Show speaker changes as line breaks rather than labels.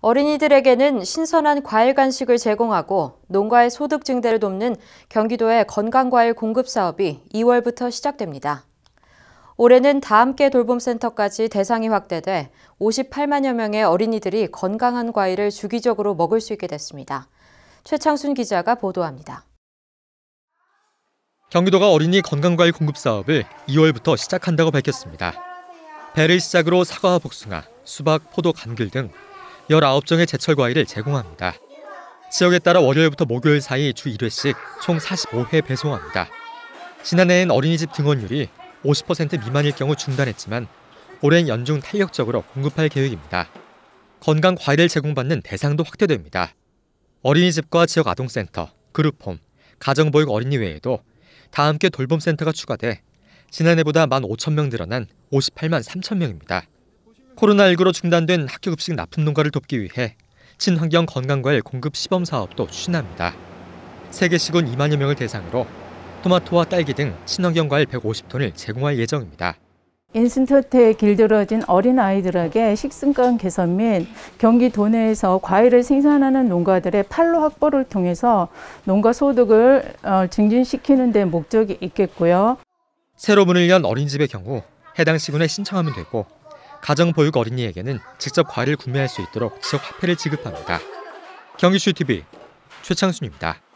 어린이들에게는 신선한 과일 간식을 제공하고 농가의 소득 증대를 돕는 경기도의 건강과일 공급 사업이 2월부터 시작됩니다. 올해는 다함께 돌봄센터까지 대상이 확대돼 58만여 명의 어린이들이 건강한 과일을 주기적으로 먹을 수 있게 됐습니다. 최창순 기자가 보도합니다.
경기도가 어린이 건강과일 공급 사업을 2월부터 시작한다고 밝혔습니다. 배를 시작으로 사과와 복숭아, 수박, 포도, 감귤 등 19종의 제철 과일을 제공합니다. 지역에 따라 월요일부터 목요일 사이 주 1회씩 총 45회 배송합니다. 지난해엔 어린이집 등원율이 50% 미만일 경우 중단했지만 올해는 연중 탄력적으로 공급할 계획입니다. 건강 과일을 제공받는 대상도 확대됩니다. 어린이집과 지역 아동센터, 그룹홈, 가정보육 어린이 외에도 다함께 돌봄센터가 추가돼 지난해보다 1만 5천 명 늘어난 58만 3천 명입니다. 코로나19로 중단된 학교 급식 납품 농가를 돕기 위해 친환경 건강과일 공급 시범 사업도 추진합니다. 세계시군 2만여 명을 대상으로 토마토와 딸기 등 친환경 과일 150톤을 제공할 예정입니다.
인스턴트에 길들어진 어린 아이들에게 식습관 개선 및 경기 도내에서 과일을 생산하는 농가들의 판로 확보를 통해서 농가 소득을 어, 증진시키는 데 목적이 있겠고요.
새로 문을 연어린집의 경우 해당 시군에 신청하면 되고 가정보육 어린이에게는 직접 과일을 구매할 수 있도록 지역 화폐를 지급합니다. 경기슈 TV 최창순입니다.